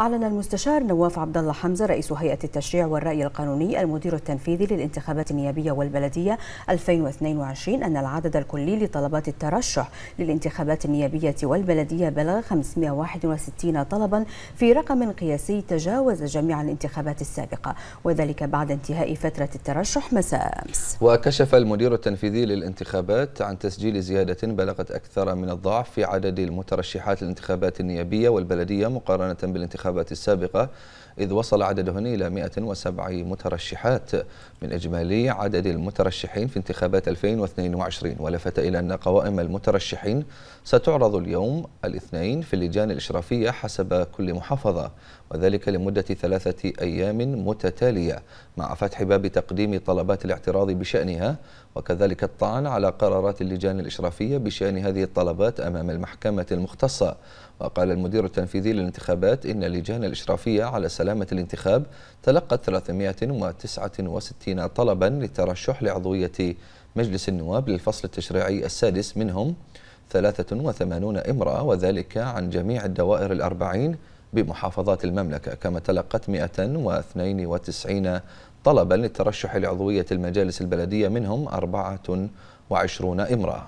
أعلن المستشار نواف عبد الله حمزة رئيس هيئة التشريع والرأي القانوني المدير التنفيذي للانتخابات النيابية والبلدية 2022 أن العدد الكلي لطلبات الترشح للانتخابات النيابية والبلدية بلغ 561 طلبا في رقم قياسي تجاوز جميع الانتخابات السابقة وذلك بعد انتهاء فترة الترشح مساء أمس وكشف المدير التنفيذي للانتخابات عن تسجيل زيادة بلغت أكثر من الضعف في عدد المترشحات للانتخابات النيابية والبلدية مقارنة بالانتخابات الانتخابات السابقة إذ وصل عددهن إلى 107 مترشحات من إجمالي عدد المترشحين في انتخابات 2022 ولفت إلى أن قوائم المترشحين ستعرض اليوم الاثنين في اللجان الإشرافية حسب كل محافظة وذلك لمدة ثلاثة أيام متتالية مع فتح باب تقديم طلبات الاعتراض بشأنها وكذلك الطعن على قرارات اللجان الإشرافية بشأن هذه الطلبات أمام المحكمة المختصة وقال المدير التنفيذي للانتخابات إن اللجان الإشرافية على سبيل سلامة الانتخاب تلقت 369 طلبا للترشح لعضوية مجلس النواب للفصل التشريعي السادس منهم 83 امرأة وذلك عن جميع الدوائر الأربعين بمحافظات المملكة كما تلقت 192 طلبا للترشح لعضوية المجالس البلدية منهم 24 امرأة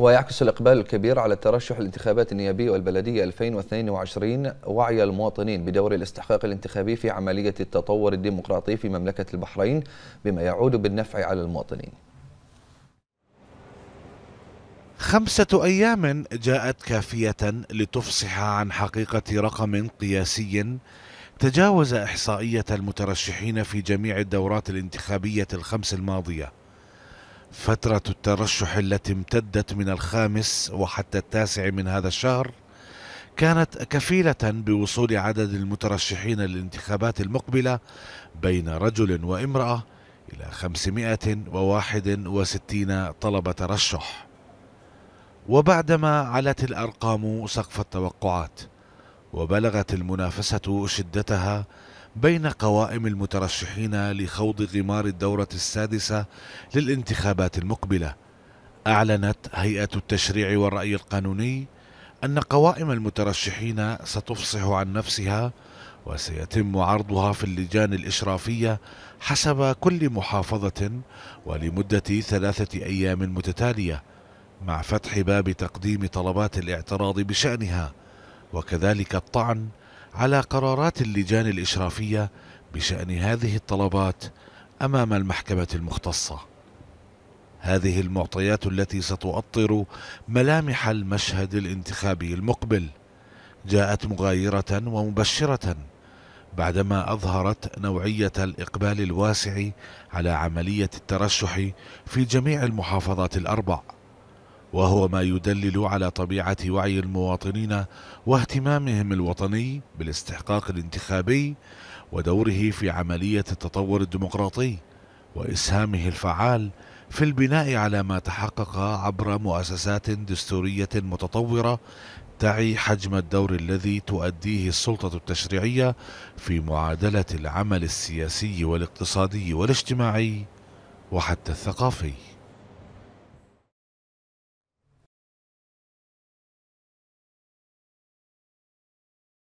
ويعكس الإقبال الكبير على الترشح للانتخابات النيابية والبلدية 2022 وعي المواطنين بدور الاستحقاق الانتخابي في عملية التطور الديمقراطي في مملكة البحرين بما يعود بالنفع على المواطنين خمسة أيام جاءت كافية لتفصح عن حقيقة رقم قياسي تجاوز إحصائية المترشحين في جميع الدورات الانتخابية الخمس الماضية فترة الترشح التي امتدت من الخامس وحتى التاسع من هذا الشهر كانت كفيلة بوصول عدد المترشحين للانتخابات المقبلة بين رجل وامرأة إلى 561 طلب ترشح وبعدما علت الأرقام سقف التوقعات وبلغت المنافسة شدتها بين قوائم المترشحين لخوض غمار الدورة السادسة للانتخابات المقبلة. أعلنت هيئة التشريع والرأي القانوني أن قوائم المترشحين ستفصح عن نفسها وسيتم عرضها في اللجان الإشرافية حسب كل محافظة ولمدة ثلاثة أيام متتالية مع فتح باب تقديم طلبات الاعتراض بشأنها وكذلك الطعن على قرارات اللجان الإشرافية بشأن هذه الطلبات أمام المحكمة المختصة هذه المعطيات التي ستؤطر ملامح المشهد الانتخابي المقبل جاءت مغايرة ومبشرة بعدما أظهرت نوعية الإقبال الواسع على عملية الترشح في جميع المحافظات الأربع وهو ما يدلل على طبيعة وعي المواطنين واهتمامهم الوطني بالاستحقاق الانتخابي ودوره في عملية التطور الديمقراطي وإسهامه الفعال في البناء على ما تحقق عبر مؤسسات دستورية متطورة تعي حجم الدور الذي تؤديه السلطة التشريعية في معادلة العمل السياسي والاقتصادي والاجتماعي وحتى الثقافي